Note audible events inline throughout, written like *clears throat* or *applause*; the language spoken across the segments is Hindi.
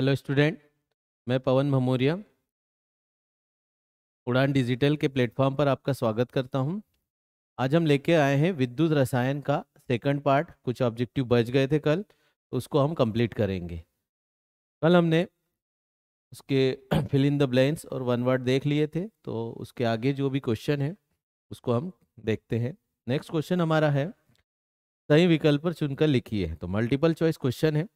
हेलो स्टूडेंट मैं पवन भमोरिया उड़ान डिजिटल के प्लेटफॉर्म पर आपका स्वागत करता हूं आज हम लेके आए हैं विद्युत रसायन का सेकंड पार्ट कुछ ऑब्जेक्टिव बच गए थे कल उसको हम कंप्लीट करेंगे कल हमने उसके फिल इन द ब्लैंक्स और वन वर्ड देख लिए थे तो उसके आगे जो भी क्वेश्चन है उसको हम देखते हैं नेक्स्ट क्वेश्चन हमारा है सही विकल्प पर चुनकर लिखिए तो मल्टीपल चॉइस क्वेश्चन है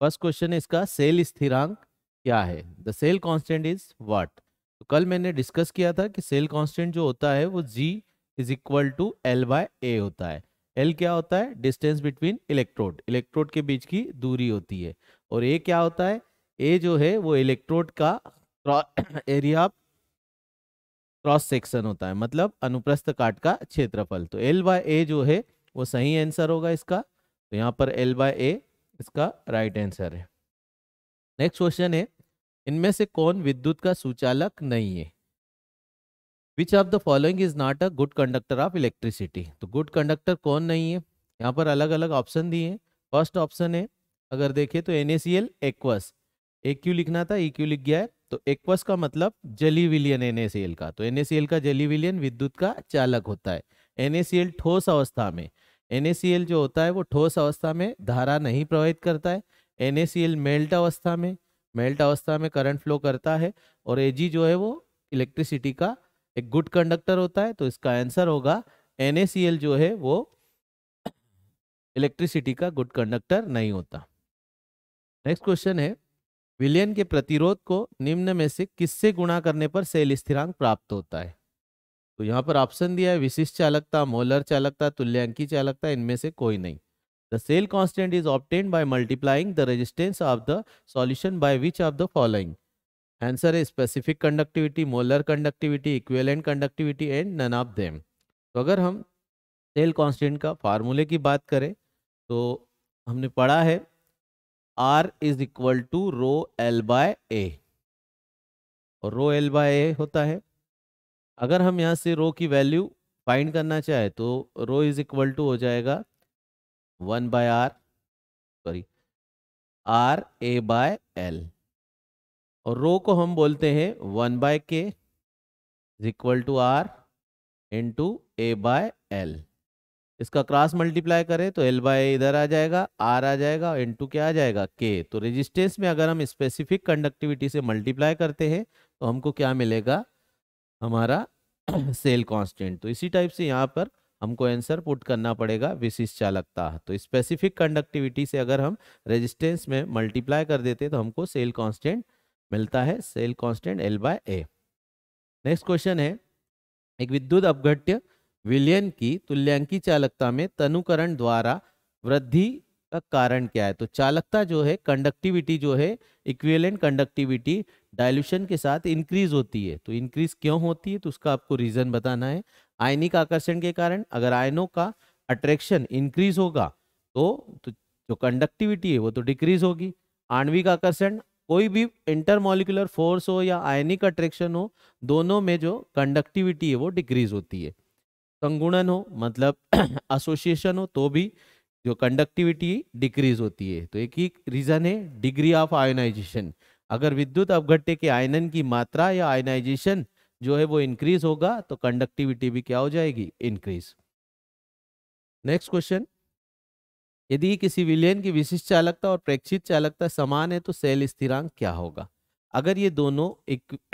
फर्स्ट क्वेश्चन है इसका सेल स्थिरांक क्या है the cell constant is what तो कल मैंने डिस्कस किया था कि सेल कांस्टेंट जो होता है वो G is equal to L by A होता है एल क्या होता है डिस्टेंस बिटवीन इलेक्ट्रोड इलेक्ट्रोड के बीच की दूरी होती है और ए क्या होता है ए जो है वो इलेक्ट्रोड का एरिया क्रॉस सेक्शन होता है मतलब अनुप्रस्थ काट का क्षेत्रफल तो एल बाय ए जो है वो सही आंसर होगा इसका तो यहाँ पर एल बाय ए इसका राइट आंसर है नेक्स्ट क्वेश्चन है इनमें से कौन विद्युत का सुचालक नहीं है which of the following is not a good conductor of electricity तो गुड कंडक्टर कौन नहीं है यहाँ पर अलग अलग ऑप्शन दिए हैं फर्स्ट ऑप्शन है अगर देखें तो एन एक्वस एक्यू लिखना था एक e लिख गया है तो एक्वस का मतलब जली विलियन एन का तो एन का जली विलियन विद्युत का चालक होता है एन ठोस अवस्था में एन जो होता है वो ठोस अवस्था में धारा नहीं प्रवाहित करता है NaCl मेल्ट अवस्था में मेल्ट अवस्था में करंट फ्लो करता है और ए जो है वो इलेक्ट्रिसिटी का एक गुड कंडक्टर होता है तो इसका आंसर होगा एन जो है वो इलेक्ट्रिसिटी का गुड कंडक्टर नहीं होता नेक्स्ट क्वेश्चन है विलियन के प्रतिरोध को निम्न में से किससे गुणा करने पर सेल स्थिरांक प्राप्त होता है तो यहाँ पर ऑप्शन दिया है विशिष्ट चालकता मोलर चालकता तुल्यांकी चालकता इनमें से कोई नहीं the cell constant is obtained by multiplying the resistance of the solution by which of the following answer है specific conductivity molar conductivity equivalent conductivity and none of them तो अगर हम सेल कॉन्स्टेंट का फार्मूले की बात करें तो हमने पढ़ा है R is equal to rho L by A और रो एल बाय ए होता है अगर हम यहाँ से रो की वैल्यू फाइंड करना चाहे तो रो इज इक्वल टू हो जाएगा one by R sorry R A by L और रो को हम बोलते हैं one by K is equal to R into A by L इसका क्रॉस मल्टीप्लाई करें तो एल बाय इधर आ जाएगा आर आ जाएगा इंटू क्या आ जाएगा के तो रेजिस्टेंस में अगर हम स्पेसिफिक कंडक्टिविटी से मल्टीप्लाई करते हैं तो हमको क्या मिलेगा हमारा *clears throat* सेल कांस्टेंट तो इसी टाइप से यहाँ पर हमको आंसर पुट करना पड़ेगा विशिष्ट चालकता तो स्पेसिफिक कंडक्टिविटी से अगर हम रेजिस्टेंस में मल्टीप्लाई कर देते तो हमको सेल कांस्टेंट मिलता है cell constant L by A next question है एक विद्युत अपघट्य विलियन की तुल्यांकी चालकता में तनुकरण द्वारा वृद्धि का कारण क्या है तो चालकता जो है कंडक्टिविटी जो है इक्विवेलेंट कंडक्टिविटी डाइल्यूशन के साथ इंक्रीज होती है तो इंक्रीज क्यों होती है तो उसका आपको रीजन बताना है आयनिक आकर्षण के कारण अगर आयनों का अट्रैक्शन इंक्रीज होगा तो, तो जो कंडक्टिविटी है वो तो डिक्रीज होगी आणविक आकर्षण कोई भी इंटरमोलिकुलर फोर्स हो या आयनिक अट्रैक्शन हो दोनों में जो कंडक्टिविटी है वो डिक्रीज होती है संगुणन हो मतलब एसोसिएशन *clears throat* हो तो भी जो कंडक्टिविटी डिक्रीज होती है तो एक ही रीजन है डिग्री ऑफ आयोनाइजेशन अगर विद्युत अवघट्टे के आयनन की मात्रा या आयोनाइजेशन जो है वो इंक्रीज होगा तो कंडक्टिविटी भी क्या हो जाएगी इंक्रीज नेक्स्ट क्वेश्चन यदि किसी विलयन की विशिष्ट चालकता और प्रेक्षित चालकता समान है तो सेल स्थिरांक क्या होगा अगर ये दोनों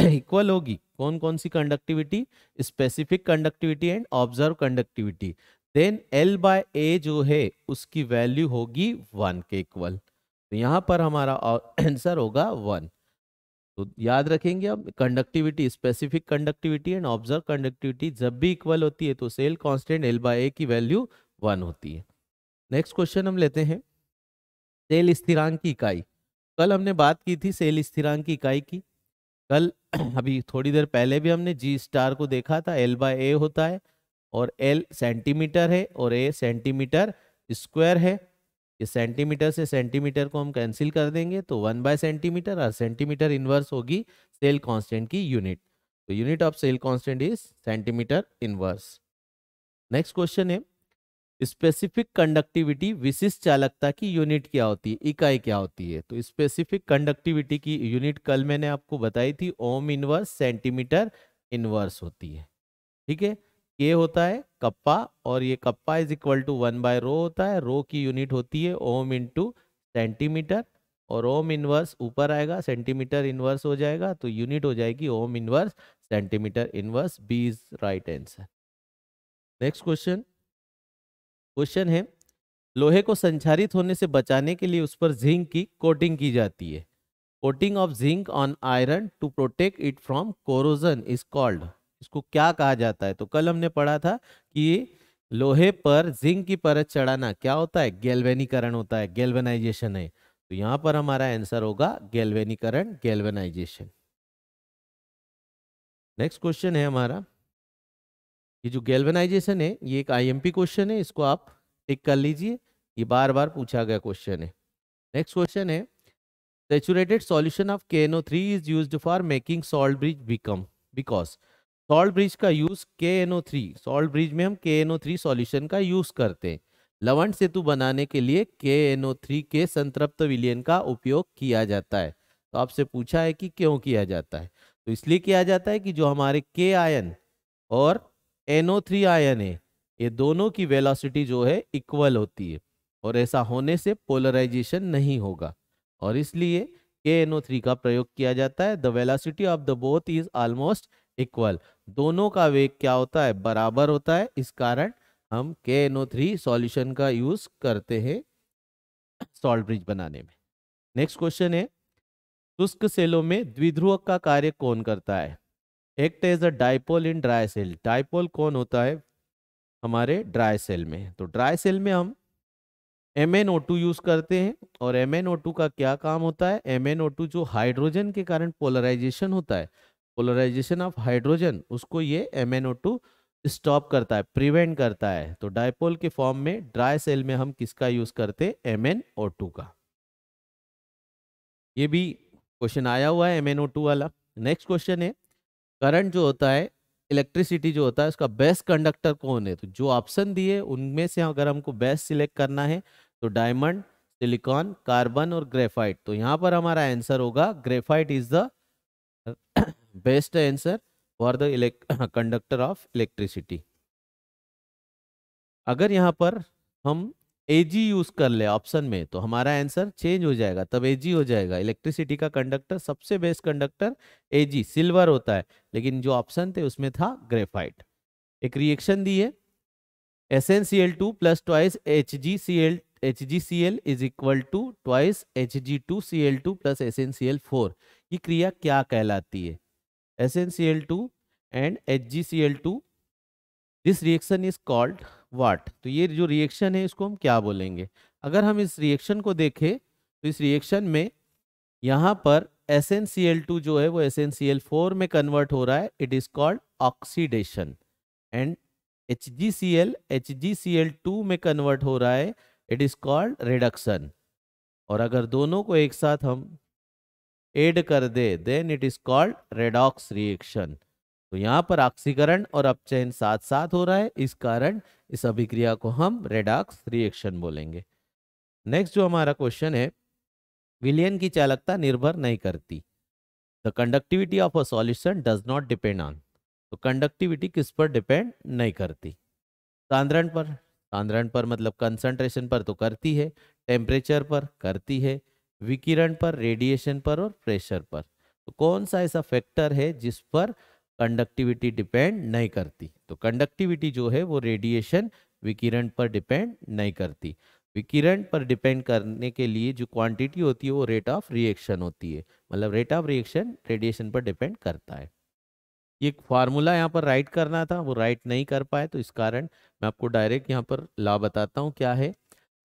इक्वल *clears throat* होगी कौन कौन सी conductivity specific conductivity and observe conductivity then L by A जो है उसकी वैल्यू होगी वन के इक्वल तो यहाँ पर हमारा आंसर *clears throat* होगा वन तो याद रखेंगे अब conductivity specific conductivity and observe conductivity जब भी इक्वल होती है तो cell constant L by A की वैल्यू वन होती है नेक्स्ट क्वेश्चन हम लेते हैं सेल स्थिरांक की इकाई कल हमने बात की थी सेल स्थिरांक की इकाई की कल *clears throat* अभी थोड़ी देर पहले भी हमने जी स्टार को देखा था एल बाय ए होता है और एल सेंटीमीटर है और ए सेंटीमीटर स्क्वायर है ये सेंटीमीटर से सेंटीमीटर को हम कैंसिल कर देंगे तो वन बाय सेंटीमीटर और सेंटीमीटर इन्वर्स होगी सेल कांस्टेंट की यूनिट तो unit of cell constant is centimetre inverse next question है स्पेसिफिक कंडक्टिविटी विशिष्ट चालकता की यूनिट क्या होती है इकाई क्या होती है तो स्पेसिफिक कंडक्टिविटी की यूनिट कल मैंने आपको बताई थी ओम इनवर्स सेंटीमीटर इनवर्स होती है ठीक है ये होता है कप्पा और ये kappa is equal to one by rho होता है रो की यूनिट होती है ओम इंटू सेंटीमीटर और ओम इनवर्स ऊपर आएगा सेंटीमीटर इनवर्स हो जाएगा तो यूनिट हो जाएगी ohm inverse centimetre inverse B is right answer next question question है लोहे को संचारित होने से बचाने के लिए उस पर जिंक की कोटिंग की जाती है coating of zinc on iron to protect it from corrosion is called इसको क्या कहा जाता है तो कल हमने पढ़ा था कि लोहे पर जिंक की परत चढ़ाना क्या होता है गैल्वेनीकरण होता है गैल्वेनाइजेशन है तो यहां पर हमारा आंसर होगा गैल्वेनीकरण गैल्वेनाइजेशन नेक्स्ट क्वेश्चन है हमारा ये जो गैल्वेनाइजेशन है ये एक आईएमपी क्वेश्चन है इसको आप टिक कर लीजिए ये बार बार पूछा गया क्वेश्चन है नेक्स्ट क्वेश्चन है saturated solution of KNO3 is use for making salt bridge become because salt bridge का use K N O three salt bridge में हम K N O three solution का यूज करते हैं लवन सेतु बनाने के लिए के एन ओ थ्री के संतृप्त विलियन का उपयोग किया जाता है तो आपसे पूछा है कि क्यों किया जाता है तो इसलिए किया जाता है कि जो हमारे के आयन और एनओ थ्री आयन है ये दोनों की वेलोसिटी जो है इक्वल होती है और ऐसा होने से पोलराइजेशन नहीं होगा और इसलिए के एनओ थ्री का प्रयोग किया जाता है the velocity of the both is almost equal दोनों का वेग क्या होता है बराबर होता है इस कारण हम K N O three solution का यूज करते हैं सॉल्ट ब्रिज बनाने में नेक्स्ट क्वेश्चन है शुष्क सेलों में द्विध्रुवक का कार्य कौन करता है act as a dipole in dry cell dipole कौन होता है हमारे ड्राई सेल में तो ड्राई सेल में हम M N O two use करते हैं और एम एन ओ टू का क्या काम होता है एम एन ओ टू जो हाइड्रोजन के कारण पोलराइजेशन होता है पोलराइजेशन ऑफ हाइड्रोजन उसको ये एम स्टॉप करता है प्रिवेंट करता है तो डायपोल के फॉर्म में ड्राई सेल में हम किसका यूज करते एम एन ओ टू का ये भी क्वेश्चन आया हुआ है एम एन ओ टू वाला नेक्स्ट क्वेश्चन है करंट जो होता है इलेक्ट्रिसिटी जो होता है उसका बेस्ट कंडक्टर कौन है तो जो ऑप्शन दिए उनमें से अगर हमको बेस्ट सिलेक्ट करना है तो डायमंड सिलिकॉन कार्बन और ग्रेफाइट तो यहाँ पर हमारा आंसर होगा graphite is the best answer for the *coughs* conductor of electricity अगर यहाँ पर हम ए जी यूज कर ले ऑप्शन में तो हमारा आंसर चेंज हो जाएगा तब ए जी हो जाएगा इलेक्ट्रिसिटी का कंडक्टर सबसे best conductor A G silver होता है लेकिन जो ऑप्शन थे उसमें था ग्रेफाइट एक रिएक्शन दी है S N C L two plus twice H G C L H G C L is equal to twice H G two C L two plus S N C L four ये क्रिया क्या कहलाती है S N C L two and H G C L two this reaction is called what तो ये जो रिएक्शन है इसको हम क्या बोलेंगे अगर हम इस रिएक्शन को देखें तो इस रिएक्शन में यहाँ पर S N C L two जो है वो S N C L four में कन्वर्ट हो रहा है it is called oxidation and H G C C L L H G two में कन्वर्ट हो रहा है इट इज कॉल्ड रिडक्शन और अगर दोनों को एक साथ हम एड कर दे then it is called redox reaction तो यहाँ पर ऑक्सीकरण और अपचयन साथ साथ हो रहा है इस कारण इस अभिक्रिया को हम रेडॉक्स रिएक्शन बोलेंगे नेक्स्ट जो हमारा क्वेश्चन है विलियन की चालकता निर्भर नहीं करती the conductivity of a solution does not depend on तो कंडक्टिविटी किस पर डिपेंड नहीं करती सांद्रण पर सांद्रण पर मतलब कंसंट्रेशन पर तो करती है टेम्परेचर पर करती है विकिरण पर रेडिएशन पर और प्रेशर पर तो कौन सा ऐसा फैक्टर है जिस पर कंडक्टिविटी डिपेंड नहीं करती तो कंडक्टिविटी जो है वो रेडिएशन विकिरण पर डिपेंड नहीं करती विकिरण पर डिपेंड करने के लिए जो क्वांटिटी होती है वो रेट ऑफ रिएक्शन होती है मतलब रेट ऑफ रिएक्शन रेडिएशन पर डिपेंड करता है ये फार्मूला यहाँ पर राइट करना था वो राइट नहीं कर पाए तो इस कारण मैं आपको डायरेक्ट यहाँ पर ला बताता हूँ क्या है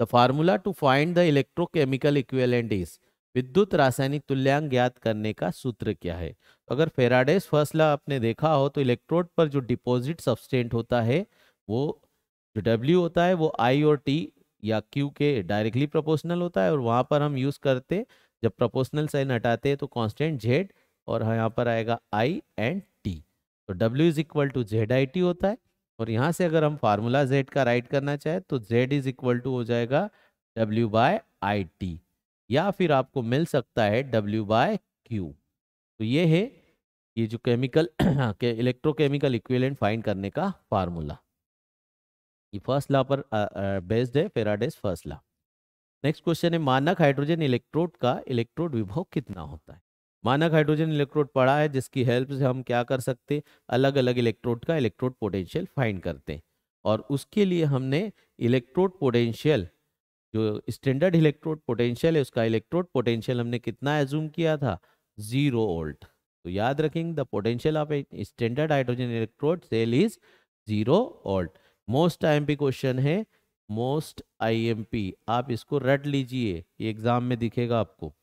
the formula to find the electrochemical equivalent is विद्युत रासायनिक तुल्यांक ज्ञात करने का सूत्र क्या है तो अगर फेराडेस फसला आपने देखा हो तो इलेक्ट्रोड पर जो डिपॉजिट सब्सटेंट होता है वो जो डब्ल्यू होता है वो आई और टी या क्यू के डायरेक्टली प्रोपोर्शनल होता है और वहाँ पर हम यूज़ करते जब प्रोपोर्शनल साइन हटाते हैं तो कॉन्स्टेंट जेड और यहाँ पर आएगा आई एंड टी तो W is equal to Z I T होता है और यहाँ से अगर हम फार्मूला जेड का राइट करना चाहे तो जेड इज इक्वल टू हो जाएगा डब्ल्यू बाय आई टी या फिर आपको मिल सकता है डब्ल्यू बाय क्यू तो ये है ये जो केमिकल हाँ, के इलेक्ट्रोकेमिकल इक्विवेलेंट फाइंड करने का फार्मूला ये फर्स्ट लॉ पर बेस्ड है Faraday's first law next question है मानक हाइड्रोजन इलेक्ट्रोड का इलेक्ट्रोड विभव कितना होता है मानक हाइड्रोजन इलेक्ट्रोड पड़ा है जिसकी हेल्प से हम क्या कर सकते अलग अलग इलेक्ट्रोड का इलेक्ट्रोड पोटेंशियल फाइंड करते हैं और उसके लिए हमने इलेक्ट्रोड पोटेंशियल जो स्टैंडर्ड इलेक्ट्रोड पोटेंशियल है उसका इलेक्ट्रोड पोटेंशियल हमने कितना एज्यूम किया था जीरो ओल्ट तो याद रखेंगे the potential of standard hydrogen electrode cell is zero volt most I question है मोस्ट आईएमपी आप इसको रट लीजिए ये एग्जाम में दिखेगा आपको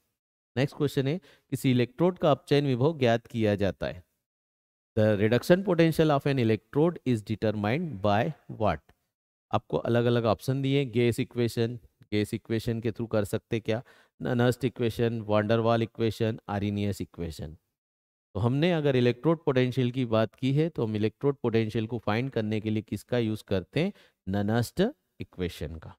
नेक्स्ट क्वेश्चन है किसी इलेक्ट्रोड का अपचयन विभव ज्ञात किया जाता है the reduction potential of an electrode is determined by what आपको अलग अलग ऑप्शन दिए गैस इक्वेशन गैस इक्वेशन के थ्रू कर सकते क्या Nernst equation Van der Waals equation Arrhenius equation तो हमने अगर इलेक्ट्रोड पोटेंशियल की बात की है तो हम इलेक्ट्रोड पोटेंशियल को फाइंड करने के लिए किसका यूज करते हैं ननस्ट इक्वेशन का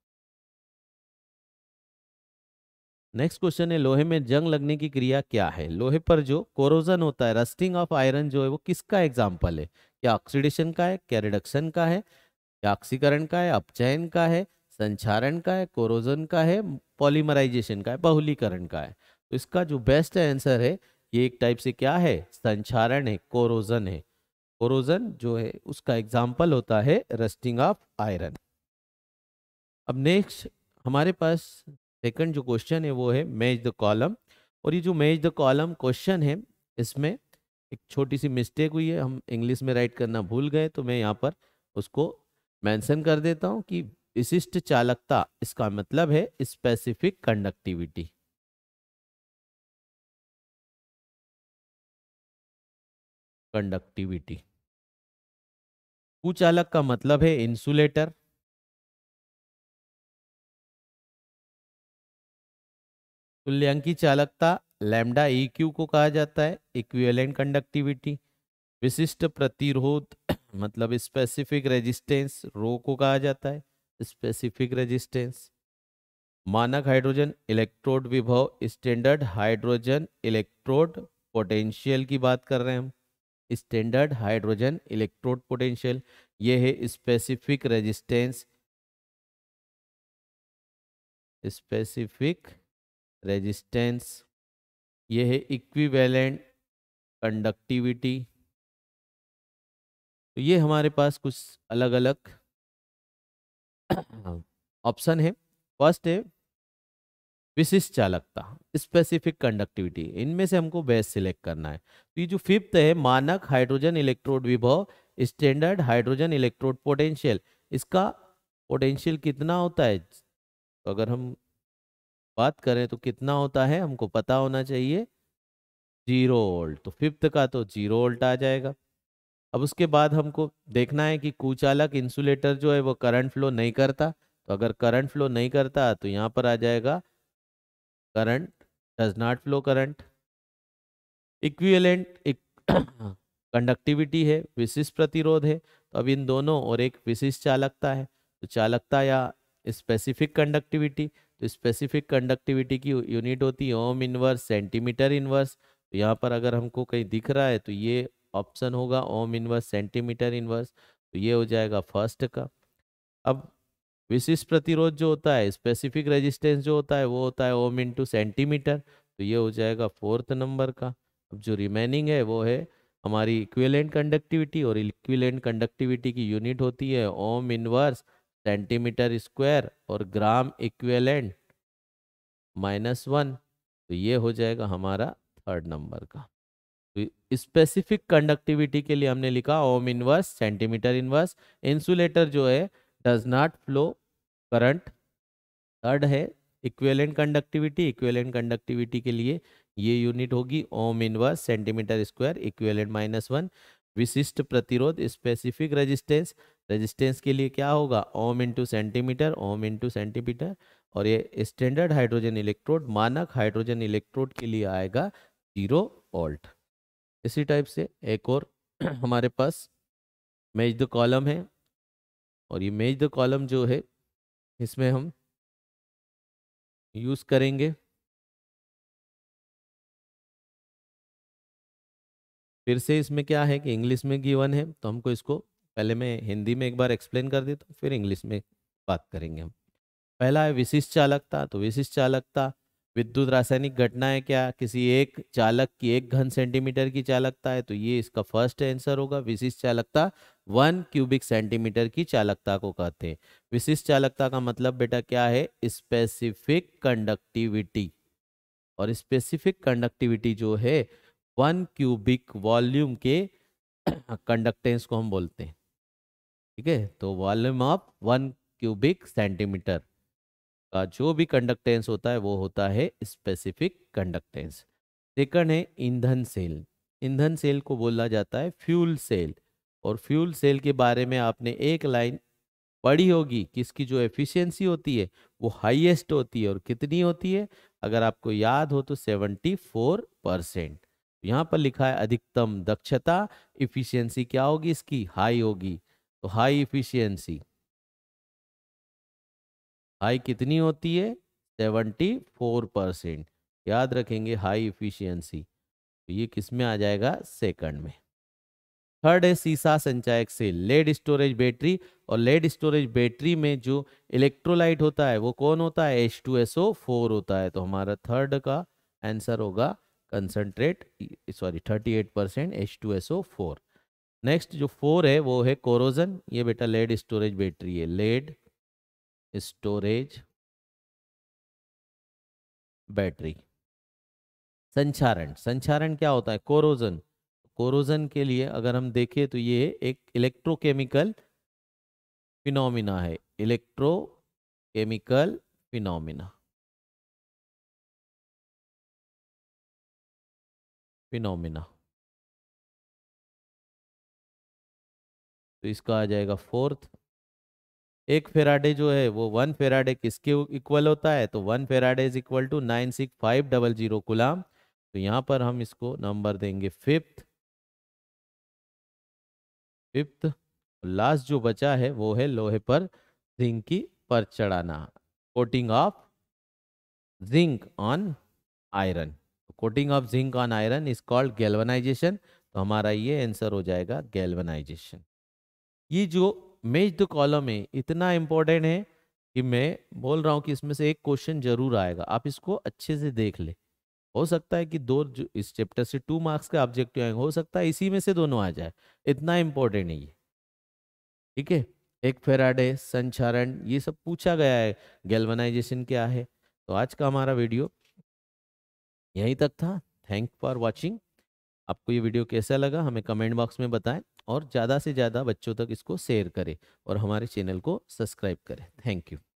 नेक्स्ट क्वेश्चन है लोहे में जंग लगने की क्रिया क्या है लोहे पर जो कोरोजन होता है रस्टिंग ऑफ आयरन जो है वो किसका एग्जाम्पल है क्या ऑक्सीडेशन का है क्या रिडक्शन का है क्या ऑक्सीकरण का है अपचयन का है संचारण का है कोरोजन का है पॉलीमराइजेशन का है बहुलीकरण का है तो इसका जो बेस्ट आंसर है ये एक टाइप से क्या है संचारण है कोरोजन है कोरोजन जो है उसका एग्जाम्पल होता है रस्टिंग ऑफ आयरन अब नेक्स्ट हमारे पास सेकंड जो क्वेश्चन है वो है मैच द कॉलम और ये जो मैच द कॉलम क्वेश्चन है इसमें एक छोटी सी मिस्टेक हुई है हम इंग्लिश में राइट करना भूल गए तो मैं यहाँ पर उसको मैंसन कर देता हूँ कि विशिष्ट चालकता इसका मतलब है स्पेसिफिक कंडक्टिविटी कंडक्टिविटी कुचालक का मतलब है इंसुलेटर तुल्यंक की चालकता लैमडा ई e क्यू को कहा जाता है इक्विवेलेंट कंडक्टिविटी विशिष्ट प्रतिरोध *clears throat* मतलब स्पेसिफिक रेजिस्टेंस रो को कहा जाता है स्पेसिफिक रेजिस्टेंस मानक हाइड्रोजन इलेक्ट्रोड विभव स्टैंडर्ड हाइड्रोजन इलेक्ट्रोड पोटेंशियल की बात कर रहे हैं हम स्टैंडर्ड हाइड्रोजन इलेक्ट्रोड पोटेंशियल ये है स्पेसिफिक रेजिस्टेंस स्पेसिफिक रेजिस्टेंस ये है इक्विवेलेंट कंडक्टिविटी तो ये हमारे पास कुछ अलग अलग ऑप्शन है फर्स्ट है विशिष्ट चालकता स्पेसिफिक कंडक्टिविटी इनमें से हमको बेस सिलेक्ट करना है तो ये जो फिफ्थ है मानक हाइड्रोजन इलेक्ट्रोड विभव स्टैंडर्ड हाइड्रोजन इलेक्ट्रोड पोटेंशियल इसका पोटेंशियल कितना होता है तो अगर हम बात करें तो कितना होता है हमको पता होना चाहिए जीरो वोल्ट तो फिफ्थ का तो जीरो वोल्ट आ जाएगा अब उसके बाद हमको देखना है कि कुचालक इंसुलेटर जो है वो करंट फ्लो नहीं करता तो अगर करंट फ्लो नहीं करता तो यहाँ पर आ जाएगा current does not flow current equivalent एक *coughs* कंडक्टिविटी है विशिष्ट प्रतिरोध है तो अब इन दोनों और एक विशिष्ट चालकता है तो चालकता या स्पेसिफिक कंडक्टिविटी तो स्पेसिफिक कंडक्टिविटी की यूनिट होती है ओम इनवर्स सेंटीमीटर इनवर्स तो यहाँ पर अगर हमको कहीं दिख रहा है तो ये ऑप्शन होगा ओम इनवर्स सेंटीमीटर इनवर्स तो ये हो जाएगा फर्स्ट का अब विशिष्ट प्रतिरोध जो होता है स्पेसिफिक रेजिस्टेंस जो होता है वो होता है ओम इंटू सेंटीमीटर तो ये हो जाएगा फोर्थ नंबर का अब जो रिमेनिंग है वो है हमारी इक्विलेंट कंडक्टिविटी और इक्विलेंट कंडक्टिविटी की यूनिट होती है ओम इनवर्स सेंटीमीटर स्क्वायर और ग्राम इक्वेलेंट माइनस वन तो ये हो जाएगा हमारा थर्ड नंबर का तो स्पेसिफिक कंडक्टिविटी के लिए हमने लिखा ohm inverse centimetre inverse insulator जो है does not flow current third है इक्वेलेंट कंडक्टिविटी इक्वेलेंट कंडक्टिविटी के लिए ये यूनिट होगी ohm inverse centimetre square equivalent minus one विशिष्ट प्रतिरोध स्पेसिफिक रेजिस्टेंस रेजिस्टेंस के लिए क्या होगा ohm into centimetre ohm into centimetre और ये स्टैंडर्ड हाइड्रोजन इलेक्ट्रोड मानक हाइड्रोजन इलेक्ट्रोड के लिए आएगा जीरो ऑल्ट इसी टाइप से एक और *clears throat* हमारे पास मेज द कॉलम है और ये मेज द कॉलम जो है इसमें हम यूज़ करेंगे फिर से इसमें क्या है कि इंग्लिश में गिवन है तो हमको इसको पहले मैं हिंदी में एक बार एक्सप्लेन कर देता हूँ फिर इंग्लिश में बात करेंगे हम पहला है विशिष्ट चालकता तो विशिष्ट चालकता विद्युत रासायनिक घटनाएं क्या किसी एक चालक की एक घन सेंटीमीटर की चालकता है तो ये इसका फर्स्ट आंसर होगा विशिष्ट चालकता वन क्यूबिक सेंटीमीटर की चालकता को कहते हैं विशिष्ट चालकता का मतलब बेटा क्या है स्पेसिफिक कंडक्टिविटी और स्पेसिफिक कंडक्टिविटी जो है वन क्यूबिक वॉल्यूम के *clears throat* कंडक्टेंस को हम बोलते हैं ठीक है तो volume of one cubic centimetre का जो भी कंडक्टेंस होता है वो होता है स्पेसिफिक कंडक्टेंस सेकंड है ईंधन सेल ईंधन सेल को बोला जाता है फ्यूल सेल और फ्यूल सेल के बारे में आपने एक लाइन पढ़ी होगी कि इसकी जो एफिशिएंसी होती है वो हाईएस्ट होती है और कितनी होती है अगर आपको याद हो तो 74 परसेंट यहाँ पर लिखा है अधिकतम दक्षता इफिशियंसी क्या होगी इसकी हाई होगी तो हाई इफिशियंसी हाई कितनी होती है सेवेंटी फोर परसेंट याद रखेंगे हाई इफिशियंसी तो ये किस में आ जाएगा सेकंड में थर्ड है सीसा संचायक सेल लेड स्टोरेज बैटरी और लेड स्टोरेज बैटरी में जो इलेक्ट्रोलाइट होता है वो कौन होता है H two S O four होता है तो हमारा थर्ड का आंसर होगा concentrate sorry thirty eight percent H two S O four next जो फोर है वो है कोरोजन ये बेटा लेड स्टोरेज बैटरी है लेड स्टोरेज बैटरी संचारण संचारण क्या होता है कोरोजन कोरोजन के लिए अगर हम देखें तो ये एक इलेक्ट्रोकेमिकल फिनोमिना है इलेक्ट्रोकेमिकल फिनोमिना फिनोमिना तो इसका आ जाएगा फोर्थ एक फेराडे जो है वो वन फेराडे किसके इक्वल होता है तो one faraday is equal to nine six five double zero गुलाम तो यहाँ पर हम इसको नंबर देंगे फिफ्थ फिफ्थ लास्ट जो बचा है वो है लोहे पर जिंक की पर चढ़ाना coating of zinc on iron तो coating of zinc on iron is called galvanization तो हमारा ये आंसर हो जाएगा गैल्वनाइजेशन ये जो मेज द कॉलम है इतना इम्पोर्टेंट है कि मैं बोल रहा हूँ कि इसमें से एक क्वेश्चन जरूर आएगा आप इसको अच्छे से देख ले हो सकता है कि दो जो इस चैप्टर से टू मार्क्स के ऑब्जेक्टिव आएंगे हो सकता है इसी में से दोनों आ जाए इतना इम्पोर्टेंट है ये ठीक है एक फेराडे संचारण ये सब पूछा गया है गेलवनाइजेशन क्या है तो आज का हमारा वीडियो यहीं तक था थैंक फॉर वॉचिंग आपको ये वीडियो कैसा लगा हमें कमेंट बॉक्स में बताएं और ज़्यादा से ज़्यादा बच्चों तक इसको शेयर करें और हमारे चैनल को सब्सक्राइब करें थैंक यू